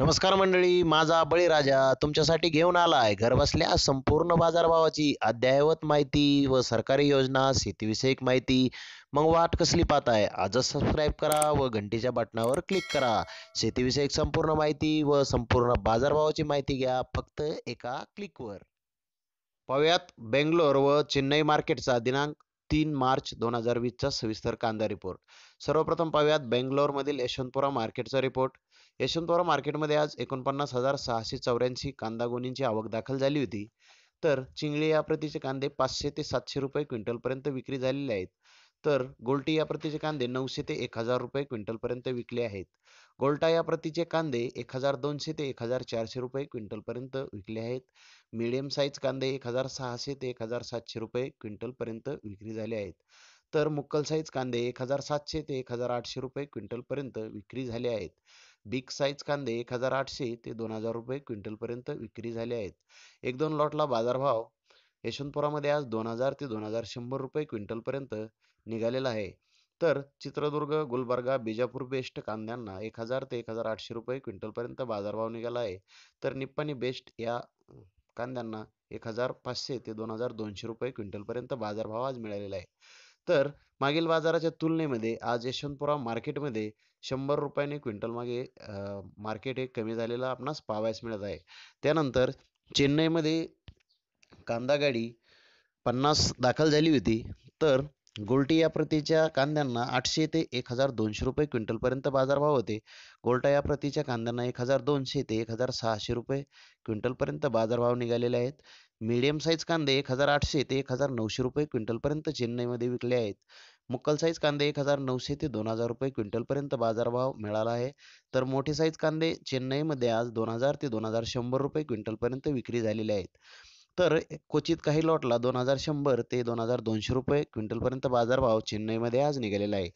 नमस्कार मंडळी माझा बळीराजा तुमच्यासाठी घेऊन आलाय आहे घरबसल्या संपूर्ण बाजारभावाची अद्ययावत माहिती व सरकारी योजना शेतीविषयक माहिती मग वाट कसली पाहताय आहे आजच सबस्क्राईब करा व घंटीच्या बटनावर क्लिक करा शेतीविषयक संपूर्ण माहिती व संपूर्ण बाजारभावाची माहिती घ्या फक्त एका क्लिकवर पाहुयात बेंगलोर व चेन्नई मार्केटचा दिनांक तीन मार्च दोन हजार वीसचा सविस्तर कांदा रिपोर्ट सर्वप्रथम पाहूयात मधील यशवंतपुरा मार्केटचा रिपोर्ट यशवंतराव मार्केटमध्ये आज एकोणपन्नास हजार सहाशे चौऱ्याऐंशी कांदा गोणींची आवक दाखल झाली होती तर चिंगळे या प्रतीचे कांदे पाचशे ते सातशे रुपये क्विंटलपर्यंत विक्री झालेले आहेत तर गोल्टी या प्रतीचे कांदे नऊशे ते एक हजार रुपये क्विंटलपर्यंत विकले आहेत गोल्टा या प्रतीचे कांदे एक हजार दोनशे ते एक हजार चारशे रुपये क्विंटलपर्यंत विकले आहेत मीडियम साईज कांदे एक हजार सहाशे ते एक हजार सातशे रुपये क्विंटलपर्यंत विक्री झाले आहेत तर मुक्कल साईज कांदे एक हजार सातशे ते एक हजार आठशे रुपये क्विंटलपर्यंत विक्री झाले आहेत बिग साईज कांदे एक हजार आठशे ते दोन हजार रुपये पर्यंत विक्री झाले आहेत एक दोन लॉटला बाजारभाव यशवंतपुरामध्ये आज दोन हजार ते दोन हजार शंभर रुपये पर्यंत निघालेला आहे तर चित्रदुर्ग गुलबर्गा बिजापूर बेस्ट कांद्यांना एक हजार ते एक हजार आठशे रुपये क्विंटल बाजार बाजारभाव निघाला आहे तर निप्पाणी बेस्ट या कांद्यांना एक हजार पाचशे ते दोन हजार दोनशे रुपये क्विंटल बाजार बाजारभाव आज मिळालेला आहे तर मागील बाजाराच्या तुलनेमध्ये आज यशवंतपुरा मार्केटमध्ये शंभर रुपयाने क्विंटल मागे मार्केट हे कमी झालेलं आपणास पाहावयास मिळत आहे त्यानंतर चेन्नईमध्ये कांदा गाडी पन्नास दाखल झाली होती तर गोल्टी या प्रतीच्या कांद्यांना आठशे ते एक हजार दोनशे रुपये क्विंटलपर्यंत बाजारभाव होते गोल्टा या प्रतीच्या कांद्यांना एक हजार दोनशे ते एक हजार सहाशे रुपये क्विंटलपर्यंत बाजारभाव निघालेले आहेत मीडियम साईज कांदे एक हजार आठशे ते एक हजार नऊशे रुपये क्विंटलपर्यंत चेन्नईमध्ये विकले आहेत मुक्कल साईज कांदे एक हजार नऊशे ते दोन हजार रुपये क्विंटलपर्यंत बाजारभाव मिळाला आहे तर मोठे साईज कांदे चेन्नईमध्ये आज दोन हजार ते दोन हजार शंभर रुपये क्विंटलपर्यंत विक्री झालेले आहेत तर क्वचित काही लॉटला दोन हजार शंभर ते दोन हजार दोनशे रुपये क्विंटलपर्यंत बाजारभाव चेन्नईमध्ये आज निघालेला आहे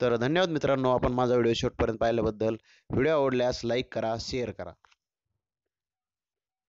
तर धन्यवाद मित्रांनो आपण माझा व्हिडिओ शेवटपर्यंत पाहिल्याबद्दल व्हिडिओ आवडल्यास लाईक करा शेअर करा